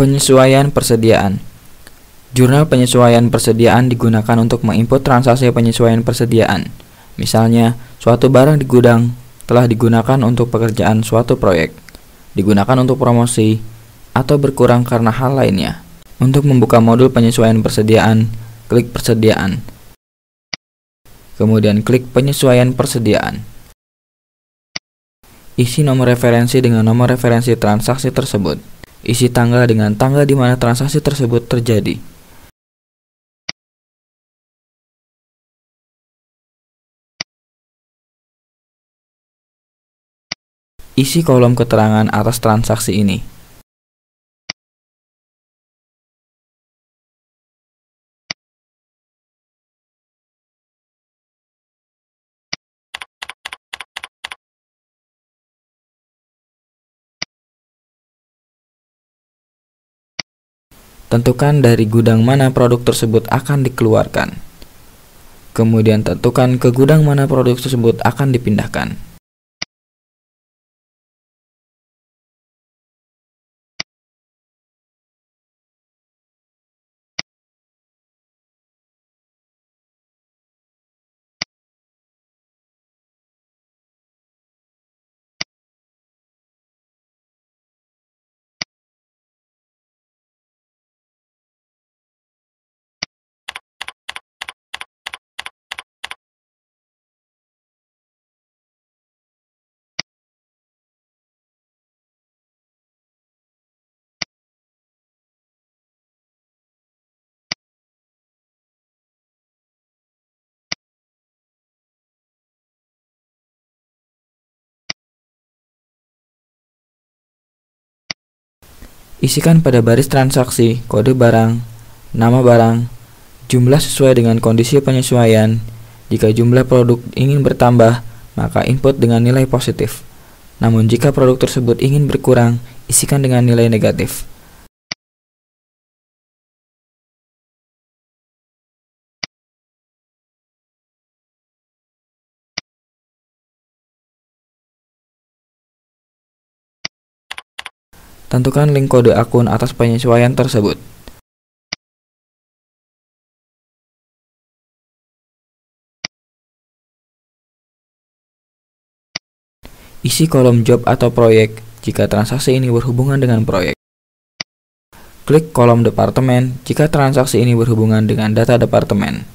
Penyesuaian persediaan Jurnal penyesuaian persediaan digunakan untuk menginput transaksi penyesuaian persediaan. Misalnya, suatu barang di gudang telah digunakan untuk pekerjaan suatu proyek, digunakan untuk promosi, atau berkurang karena hal lainnya. Untuk membuka modul penyesuaian persediaan, klik persediaan. Kemudian klik penyesuaian persediaan. Isi nomor referensi dengan nomor referensi transaksi tersebut isi tanggal dengan tanggal di mana transaksi tersebut terjadi. Isi kolom keterangan atas transaksi ini. Tentukan dari gudang mana produk tersebut akan dikeluarkan. Kemudian tentukan ke gudang mana produk tersebut akan dipindahkan. Isikan pada baris transaksi kode barang, nama barang, jumlah sesuai dengan kondisi penyesuaian. Jika jumlah produk ingin bertambah, maka input dengan nilai positif. Namun jika produk tersebut ingin berkurang, isikan dengan nilai negatif. Tentukan link kode akun atas penyesuaian tersebut. Isi kolom job atau proyek jika transaksi ini berhubungan dengan proyek. Klik kolom departemen jika transaksi ini berhubungan dengan data departemen.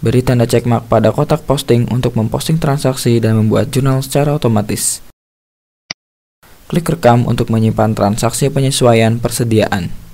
Beri tanda cek pada kotak posting untuk memposting transaksi dan membuat jurnal secara otomatis. Klik rekam untuk menyimpan transaksi penyesuaian persediaan.